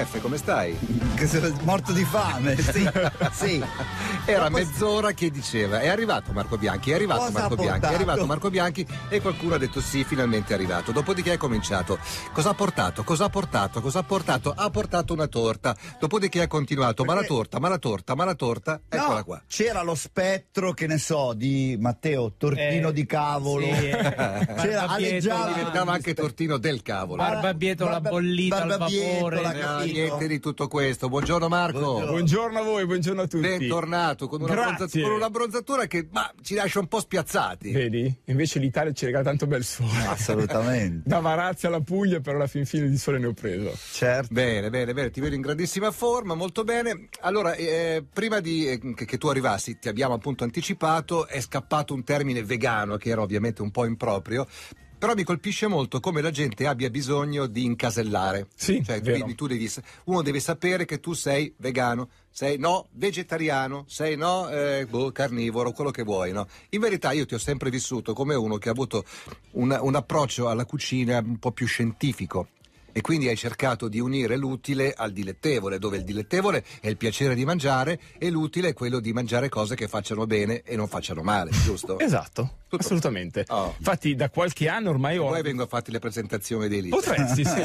chef, come stai? Morto di fame, sì. sì. Era pos- mezz'ora che diceva, è arrivato Marco Bianchi, è arrivato Cosa Marco Bianchi, è arrivato Marco Bianchi e qualcuno ha detto sì, finalmente è arrivato. Dopodiché è cominciato. Cosa ha portato? Cosa ha portato? Cosa ha portato? Ha portato una torta. Dopodiché ha continuato, Perché... ma la torta, ma la torta, ma la torta, eccola qua. C'era lo spettro, che ne so, di Matteo, tortino eh, di cavolo. Sì, eh. c'era, aleggiava. Diventava anche tortino del cavolo. Barbabietola bollita Barbabietola, al vapore niente di tutto questo. Buongiorno Marco. Buongiorno, buongiorno a voi, buongiorno a tutti. Bentornato con una, bronzatura, con una bronzatura che ma, ci lascia un po' spiazzati. Vedi? Invece l'Italia ci regala tanto bel sole. Assolutamente. da Varazia alla Puglia, però alla fin fine di sole ne ho preso. Certo. Bene, bene, bene, ti vedo in grandissima forma, molto bene. Allora, eh, prima di, eh, che, che tu arrivassi, ti abbiamo appunto anticipato, è scappato un termine vegano che era ovviamente un po' improprio però mi colpisce molto come la gente abbia bisogno di incasellare. Sì, cioè, quindi tu devi, uno deve sapere che tu sei vegano, sei no vegetariano, sei no eh, boh, carnivoro, quello che vuoi. No? In verità io ti ho sempre vissuto come uno che ha avuto un, un approccio alla cucina un po' più scientifico e quindi hai cercato di unire l'utile al dilettevole, dove il dilettevole è il piacere di mangiare e l'utile è quello di mangiare cose che facciano bene e non facciano male, giusto? esatto, Tutto. assolutamente. Oh. Infatti da qualche anno ormai ho... Poi vengo a farti le presentazioni dei libri. Potresti, sì.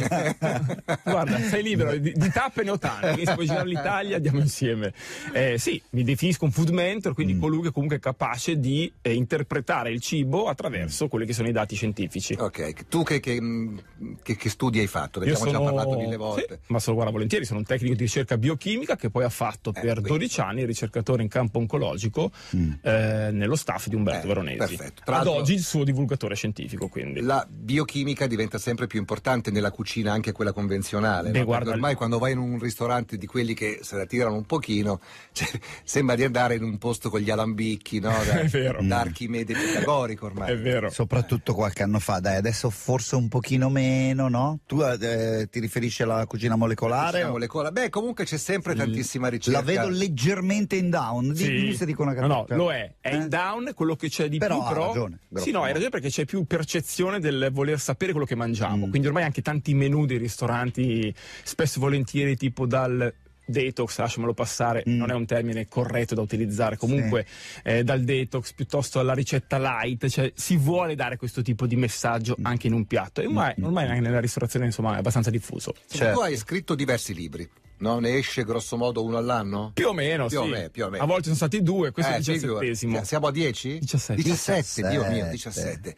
Guarda, sei libero, di, di tappe ne ho tante, quindi se puoi girare l'Italia andiamo insieme. Eh, sì, mi definisco un food mentor, quindi mm. colui che comunque è capace di eh, interpretare il cibo attraverso mm. quelli che sono i dati scientifici. Ok, tu che, che, mm, che, che studi hai fatto? fatto, certo, perché abbiamo sono... già parlato mille volte. Sì, ma sono guarda volentieri, sono un tecnico di ricerca biochimica che poi ha fatto eh, per 12 anni il ricercatore in campo oncologico mm. eh, nello staff di Umberto eh, Veronesi. Perfetto. Tra Ad oggi il suo divulgatore scientifico, quindi. La biochimica diventa sempre più importante nella cucina, anche quella convenzionale. Beh, no? guarda... Ormai quando vai in un ristorante di quelli che se la tirano un pochino, cioè, sembra di andare in un posto con gli alambicchi, no? Da, È vero. Da mm. Archimede pitagorico ormai. È vero. Soprattutto qualche anno fa, dai, adesso forse un pochino meno, no? Tu eh, ti riferisci alla cucina molecolare? Cucina molecola. Beh, comunque c'è sempre tantissima ricerca. La vedo leggermente in down. Sì. Dimmi se dico una cazzata. No, no, lo è. È eh? in down quello che c'è di però più. Però ha ragione. Grosso, sì, no, hai ragione perché c'è più percezione del voler sapere quello che mangiamo. Mm. Quindi ormai anche tanti menù dei ristoranti, spesso e volentieri tipo dal detox, lasciamelo passare, mm. non è un termine corretto da utilizzare, comunque sì. eh, dal detox piuttosto alla ricetta light, cioè si vuole dare questo tipo di messaggio mm. anche in un piatto e ormai, mm, mm, ormai mm. anche nella ristorazione insomma è abbastanza diffuso. Certo. Tu hai scritto diversi libri. No, ne esce grosso modo uno all'anno? Più o meno, più sì. O me, più o meno. A volte sono stati due, questo eh, è il diciassettesimo. Siamo a 10? 17. 17, 17. Dio mio, 17.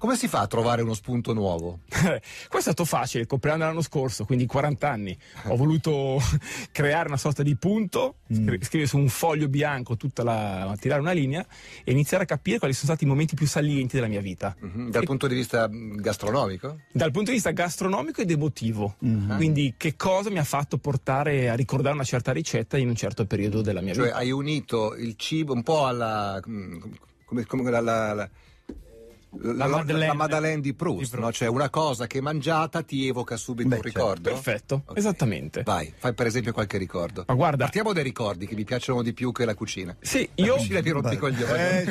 Come si fa a trovare uno spunto nuovo? Questo è stato facile, il compleanno l'anno scorso, quindi 40 anni. Ho voluto creare una sorta di punto, mm. scrivere su un foglio bianco tutta la, tirare una linea e iniziare a capire quali sono stati i momenti più salienti della mia vita. Mm-hmm. Dal e, punto di vista mm, gastronomico? Dal punto di vista gastronomico ed emotivo. Mm-hmm. Quindi che cosa mi ha fatto portare a ricordare una certa ricetta in un certo periodo della mia cioè, vita. Cioè hai unito il cibo un po' alla... Mm, come, come, alla, alla la, Madeleine, la Madeleine di Proust, di Proust. No? cioè una cosa che mangiata ti evoca subito Beh, un certo, ricordo. Certo. Perfetto, okay. esattamente. Vai, fai per esempio qualche ricordo. Ma guarda, partiamo dai ricordi che mi piacciono di più che la cucina. Sì, la io. Cucina ti rompi coglioni. Eh,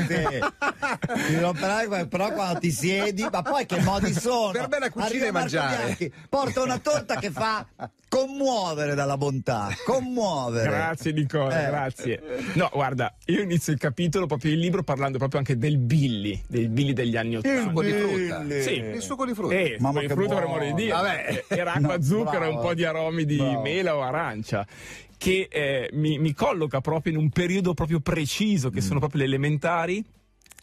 sì. però quando ti siedi, ma poi che modi sono? Per me la cucina Arriva è mangiare. porta una torta che fa commuovere dalla bontà, commuovere. grazie Nicola, eh. grazie. No, guarda, io inizio il capitolo proprio il libro parlando proprio anche del Billy, del Billy degli anni Ottanta. Il succo di frutta. Sì, il succo di frutta. Eh, Mamma succo di frutta per amore di Dio. Vabbè. Eh, era acqua, no, zucchero e un po' di aromi di bravo. mela o arancia che eh, mi, mi colloca proprio in un periodo proprio preciso, che mm. sono proprio le elementari,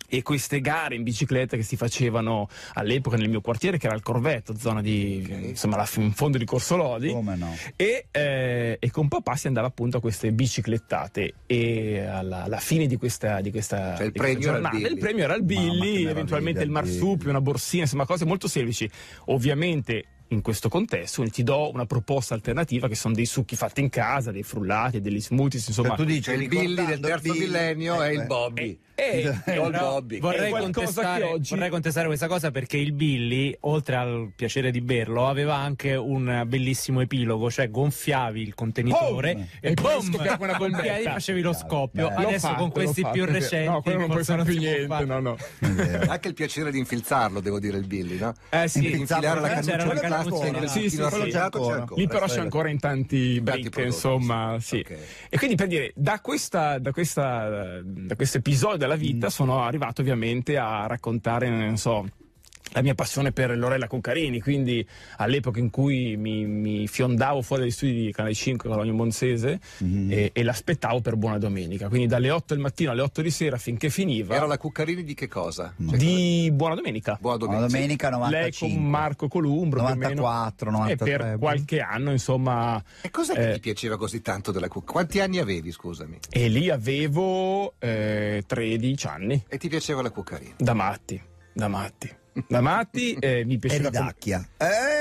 e queste gare in bicicletta che si facevano all'epoca nel mio quartiere che era il Corvetto, zona di insomma la, in fondo di Corsolodi Come no? e, eh, e, con papà si andava appunto a queste biciclettate e alla, alla fine di questa, di questa, cioè, di questa giornata il, premio era il Billy eventualmente il marsupio, una borsina insomma cose molto semplici ovviamente in questo contesto ti do una proposta alternativa che sono dei succhi fatti in casa, dei frullati, degli smoothies, insomma. Cioè, tu dici il Billy del terzo millennio è il eh, Bobby. Eh, e eh, eh, eh, no, Bobby. Vorrei contestare, oggi... vorrei contestare questa cosa perché il Billy, oltre al piacere di berlo, aveva anche un bellissimo epilogo, cioè gonfiavi il contenitore boom! e, poi boom, una con piedi facevi lo scoppio. Beh, Adesso fatto, con questi più recenti No, quello non puoi fare più niente, no, no. anche il piacere di infilzarlo, devo dire il Billy, no? Eh sì, di la cannuccia di plastica, sì, sì, quello c'è ancora. Cioè, Lì però c'è ancora in tanti brick, insomma, sì. E quindi per dire, da questo episodio della vita mm. sono arrivato ovviamente a raccontare, non so, la mia passione per Lorella Concarini, quindi all'epoca in cui mi, mi fiondavo fuori dagli studi di Canale 5 Cologno Monzese mm. e, e l'aspettavo per Buona Domenica, quindi dalle 8 del mattino alle 8 di sera finché finiva. Era la Cuccarini di che cosa? Cioè, di Buona Domenica. Buona Domenica, domenica 95. Lei con Marco Columbro. 94, 93. E per qualche anno insomma... E cos'è eh, che ti piaceva così tanto della Cuccarini? Quanti anni avevi scusami? E lì avevo eh, 13 anni. E ti piaceva la Cuccarini? Da matti, da matti. La Matti eh, mi piace. E la Ridacchia. Eh!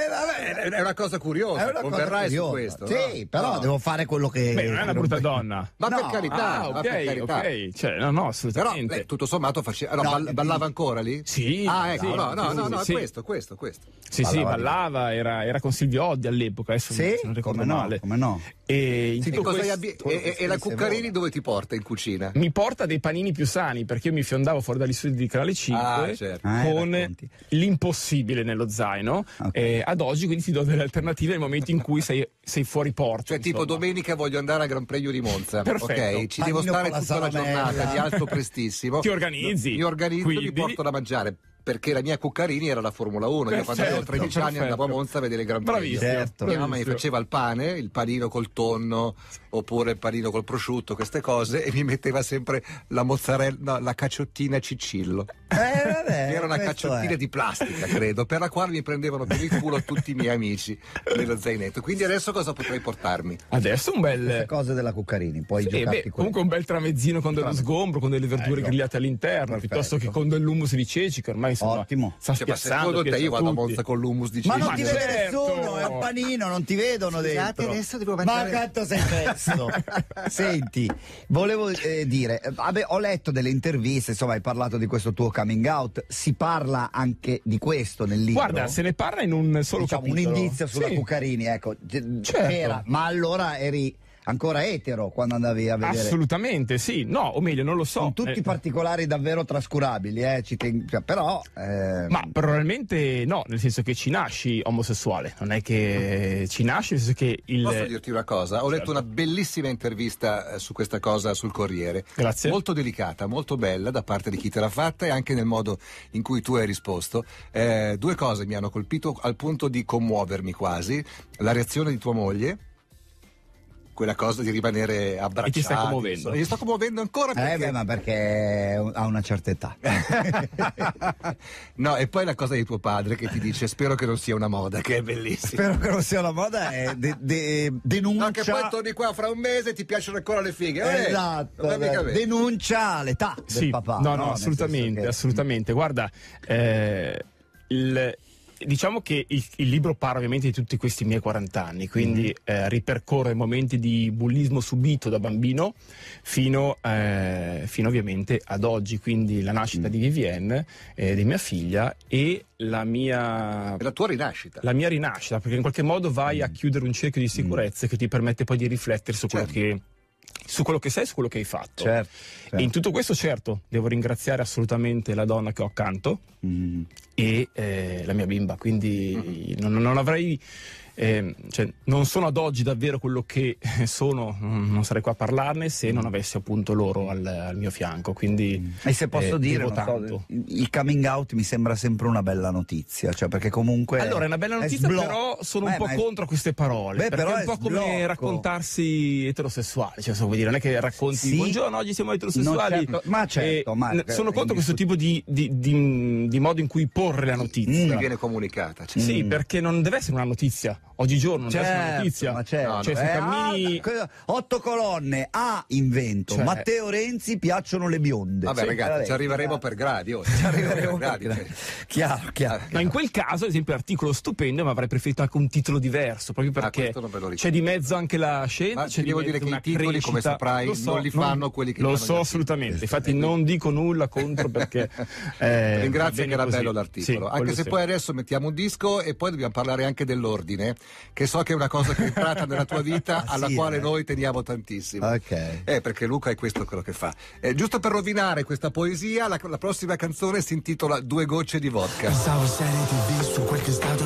è una cosa curiosa. Converrai su questo. Sì, no? però no. devo fare quello che. Beh, non è una brutta donna. Ma no. per carità, ah, ok, per carità. ok. Cioè, no, no, assolutamente. Però, beh, tutto sommato face... ball- ballava eh, ancora lì? Sì. Ah, ecco, sì, no, no, no, no, sì. questo, questo, questo. Sì, ballava sì, ballava, era, era, con Silvio Oddi all'epoca, adesso sì? non ricordo come male. Come no? E, sì, questo... abbi... e, e la Cuccarini dove ti porta in cucina? Mi porta dei panini più sani perché io mi fiondavo fuori dagli studi di Canale 5 ah, certo. eh, con l'impossibile nello zaino. Eh, ad oggi quindi ti do delle alternative nel momento in cui sei, sei fuori porta. Cioè, insomma. tipo domenica voglio andare al Gran Premio di Monza. Perfetto. Ok, ci Panino devo stare tutta la giornata, di alto prestissimo. Ti organizzi. Mi organizzo, e mi porto da mangiare perché la mia Cuccarini era la Formula 1. Beh, Io quando certo, avevo 13 perfetto. anni andavo a Monza a vedere i Gran Premi. Certo. Mia mamma mi faceva il pane, il panino col tonno oppure il panino col prosciutto, queste cose, e mi metteva sempre la mozzarella, la caciottina Cicillo. Eh, vabbè, era una caciottina è. di plastica, credo, per la quale mi prendevano per il culo tutti i miei amici nello zainetto. Quindi adesso cosa potrei portarmi? Adesso un bel. Queste cose della Cuccarini, poi sì, giocarti beh, Comunque un bel tramezzino con dello sgombro, con delle verdure eh, ecco. grigliate all'interno, perfetto. piuttosto che con dell'hummus di ceci, che ormai ormai sono, Ottimo. sta spiazzando. Cioè, secondo te io vado a Monza con l'hummus di Ma non ti vede nessuno, è un certo. panino, non ti vedono Scusate, adesso devo pensare... Ma quanto sei fesso? Senti, volevo eh, dire, vabbè, ho letto delle interviste, insomma hai parlato di questo tuo coming out, si parla anche di questo nel libro. Guarda, se ne parla in un solo diciamo, capitolo. un indizio sulla sì. Cuccarini, ecco. Certo. Era, ma allora eri ancora etero quando andavi a vedere. Assolutamente, sì. No, o meglio, non lo so. Con tutti i eh. particolari davvero trascurabili, eh, ten... Cioè, però... Eh... Ma probabilmente no, nel senso che ci nasci omosessuale, non è che ci nasci, nel senso che il... Posso dirti una cosa? Ho letto certo. una bellissima intervista eh, su questa cosa sul Corriere. Grazie. Molto delicata, molto bella da parte di chi te l'ha fatta e anche nel modo in cui tu hai risposto. Eh, due cose mi hanno colpito al punto di commuovermi quasi. La reazione di tua moglie quella cosa di rimanere abbracciati. E ti stai commuovendo. Mi sto commuovendo ancora eh, perché... Eh beh, ma perché ha una certa età. no, e poi la cosa di tuo padre che ti dice spero che non sia una moda, che è bellissima. Spero che non sia una moda e de, de, denuncia... No, poi torni qua fra un mese e ti piacciono ancora le fighe. esatto. Eh, denuncia l'età sì, papà. No, no, no assolutamente, che... assolutamente. Guarda, eh, il Diciamo che il, il, libro parla ovviamente di tutti questi miei 40 anni, quindi mm. eh, ripercorre momenti di bullismo subito da bambino fino, eh, fino ovviamente ad oggi, quindi la nascita mm. di Vivienne, eh, di mia figlia e la mia... La tua rinascita. La mia rinascita, perché in qualche modo vai mm. a chiudere un cerchio di mm. sicurezze che ti permette poi di riflettere su certo. quello che su quello che sei, su quello che hai fatto. Certo, certo. in tutto questo, certo, devo ringraziare assolutamente la donna che ho accanto, mm e eh, la mia bimba, quindi mm-hmm. non, non avrei eh, cioè, non sono ad oggi davvero quello che eh, sono, mm, non sarei qua a parlarne se non avessi appunto loro al, al mio fianco. Quindi, e se posso eh, dire, so, il coming out mi sembra sempre una bella notizia, cioè perché comunque... Allora è una bella notizia, però sono beh, un po' è... contro queste parole, beh, perché è un po' sblocco. come raccontarsi eterosessuali, cioè, so, dire, non è che racconti sì, buongiorno, oggi siamo eterosessuali. Certo, ma eh, certo, ma... Sono contro questo tipo di, di, di, di, modo in cui porre la notizia. Mm, viene comunicata. Cioè. Sì, mm. perché non deve essere una notizia, Oggigiorno, certo, adesso una notizia. Ma certo. cioè, eh, Cammini... Ah, otto colonne, A invento, cioè... Matteo Renzi piacciono le bionde. Vabbè sì, ragazzi, ci arriveremo per gradi oggi, ci arriveremo per gradi. Chiaro, cioè. chiaro, chiaro. Ma in quel caso, ad esempio, articolo stupendo, ma avrei preferito anche un titolo diverso, proprio ah, perché ah, c'è di mezzo anche la scienza. Ma c'è devo di dire che i titoli, crescita, come saprai, so, non li fanno non, quelli che Lo so assolutamente, infatti eh, non dico nulla contro perché... eh, Ringrazio che era bello l'articolo, anche se poi adesso mettiamo un disco e poi dobbiamo parlare anche dell'ordine che so che è una cosa che è entrata nella tua vita, ah, sì, alla quale eh. noi teniamo tantissimo. Ok. Eh, perché Luca è questo quello che fa. Eh, giusto per rovinare questa poesia, la, la prossima canzone si intitola Due gocce di vodka. Pensavo serie TV su quel che è stato